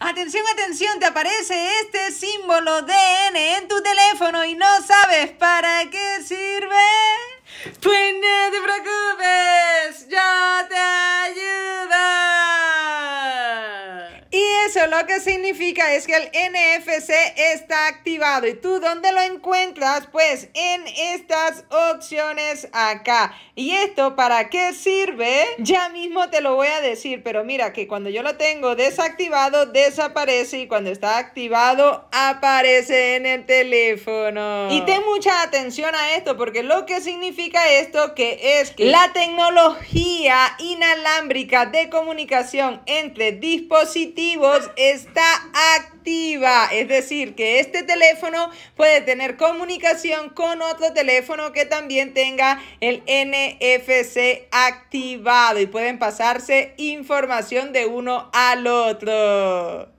Atención, atención, te aparece este símbolo DN en tu teléfono y no sabes para qué sirve. eso lo que significa es que el NFC está activado. ¿Y tú dónde lo encuentras? Pues en estas opciones acá. ¿Y esto para qué sirve? Ya mismo te lo voy a decir, pero mira que cuando yo lo tengo desactivado, desaparece y cuando está activado, aparece en el teléfono. Y ten mucha atención a esto porque lo que significa esto que es que la tecnología inalámbrica de comunicación entre dispositivos está activa, es decir, que este teléfono puede tener comunicación con otro teléfono que también tenga el NFC activado y pueden pasarse información de uno al otro.